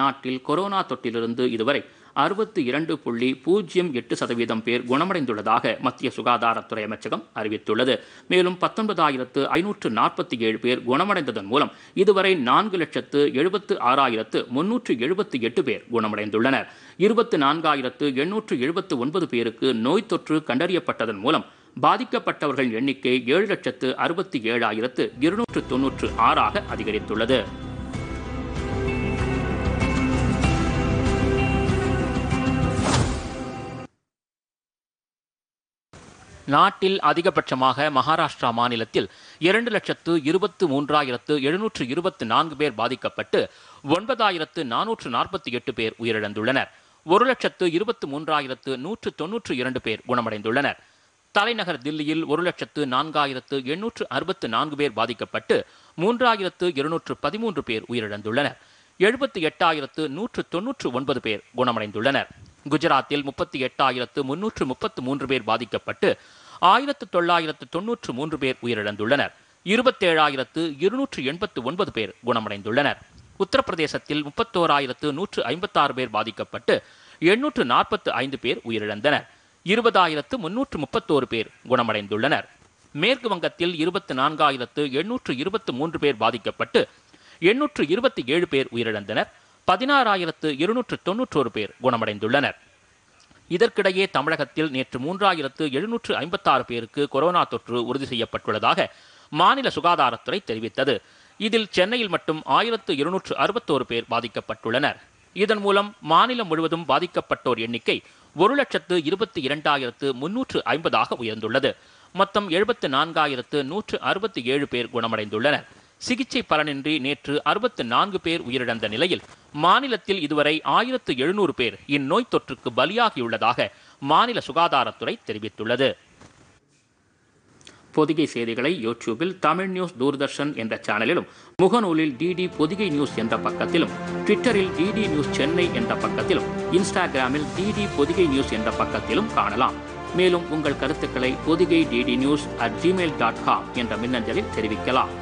நாட்டில் கொரோனா தொற்றிலிருந்து இதுவரை அறுபத்தி இரண்டு புள்ளி பூஜ்ஜியம் எட்டு சதவீதம் பேர் குணமடைந்துள்ளதாக மத்திய சுகாதாரத்துறை அமைச்சகம் அறிவித்துள்ளது மேலும் பத்தொன்பதாயிரத்து ஐநூற்று நாற்பத்தி ஏழு பேர் குணமடைந்ததன் மூலம் இதுவரை நான்கு லட்சத்து எழுபத்து ஆறாயிரத்து முன்னூற்று எழுபத்தி எட்டு பேர் குணமடைந்துள்ளனர் இருபத்து நான்காயிரத்து எண்ணூற்று எழுபத்து ஒன்பது பேருக்கு நோய் தொற்று கண்டறியப்பட்டதன் மூலம் பாதிக்கப்பட்டவர்களின் எண்ணிக்கை ஏழு லட்சத்து அறுபத்தி ஏழாயிரத்து இருநூற்று தொன்னூற்று ஆறாக அதிகரித்துள்ளது நாட்டில் அதிகபட்சமாக மகாராஷ்டிரா மாநிலத்தில் இரண்டு லட்சத்து இருபத்து மூன்றாயிரத்து எழுநூற்று இருபத்து நான்கு பேர் பாதிக்கப்பட்டு ஒன்பதாயிரத்து நானூற்று நாற்பத்தி எட்டு பேர் உயிரிழந்துள்ளனர் ஒரு லட்சத்து இருபத்து மூன்றாயிரத்து நூற்று தொன்னூற்று இரண்டு பேர் குணமடைந்துள்ளனர் தலைநகர் தில்லியில் ஒரு லட்சத்து நான்காயிரத்து எண்ணூற்று அறுபத்து நான்கு பேர் பாதிக்கப்பட்டு மூன்றாயிரத்து இருநூற்று பதிமூன்று பேர் உயிரிழந்துள்ளனர் எழுபத்தி எட்டாயிரத்து நூற்று தொன்னூற்று ஒன்பது பேர் குணமடைந்துள்ளனர் குஜராத்தில் முப்பத்தி எட்டாயிரத்து முன்னூற்று முப்பத்து மூன்று பேர் பாதிக்கப்பட்டு ஆயிரத்து தொள்ளாயிரத்து தொன்னூற்று மூன்று பேர் உயிரிழந்துள்ளனர் இருபத்தேழாயிரத்து இருநூற்று எண்பத்து ஒன்பது பேர் குணமடைந்துள்ளனர் உத்தரப்பிரதேசத்தில் முப்பத்தோராயிரத்து நூற்று ஐம்பத்தாறு பேர் பாதிக்கப்பட்டு எண்ணூற்று நாற்பத்து ஐந்து பேர் உயிரிழந்தனர் இருபதாயிரத்து முன்னூற்று முப்பத்தோரு பேர் குணமடைந்துள்ளனர் மேற்கு வங்கத்தில் இருபத்து நான்காயிரத்து எண்ணூற்று இருபத்து மூன்று பேர் பாதிக்கப்பட்டு எண்ணூற்று இருபத்தி ஏழு பேர் உயிரிழந்தனர் பதினாறாயிரத்து இருநூற்று தொன்னூற்றோரு பேர் குணமடைந்துள்ளனர் இதற்கிடையே தமிழகத்தில் நேற்று மூன்றாயிரத்து எழுநூற்று ஐம்பத்தாறு பேருக்கு கொரோனா தொற்று உறுதி செய்யப்பட்டுள்ளதாக மாநில சுகாதாரத்துறை தெரிவித்தது இதில் சென்னையில் மட்டும் ஆயிரத்து இருநூற்று அறுபத்தோரு பேர் பாதிக்கப்பட்டுள்ளனர் இதன் மூலம் மாநிலம் முழுவதும் பாதிக்கப்பட்டோர் எண்ணிக்கை ஒரு லட்சத்து இருபத்தி இரண்டாயிரத்து முன்னூற்று ஐம்பதாக உயர்ந்துள்ளது மொத்தம் எழுபத்து நான்காயிரத்து நூற்று அறுபத்தி ஏழு பேர் குணமடைந்துள்ளனர் சிகிச்சை பலனின்றி நேற்று அறுபத்து நான்கு பேர் உயிரிழந்த நிலையில் மாநிலத்தில் இதுவரை ஆயிரத்து எழுநூறு பேர் இந்நோய் தொற்றுக்கு பலியாகியுள்ளதாக மாநில சுகாதாரத்துறை தெரிவித்துள்ளது பொதிகை செய்திகளை யூடியூபில் தமிழ் நியூஸ் தூர்தர்ஷன் என்ற சேனலிலும் முகநூலில் டிடி பொதிகை நியூஸ் என்ற பக்கத்திலும் ட்விட்டரில் டிடி நியூஸ் சென்னை என்ற பக்கத்திலும் இன்ஸ்டாகிராமில் டிடி பொதிகை நியூஸ் என்ற பக்கத்திலும் காணலாம் மேலும் உங்கள் கருத்துக்களை Podhigai DD news at Gmail dot com என்ற மின்னஞ்சலில் தெரிவிக்கலாம்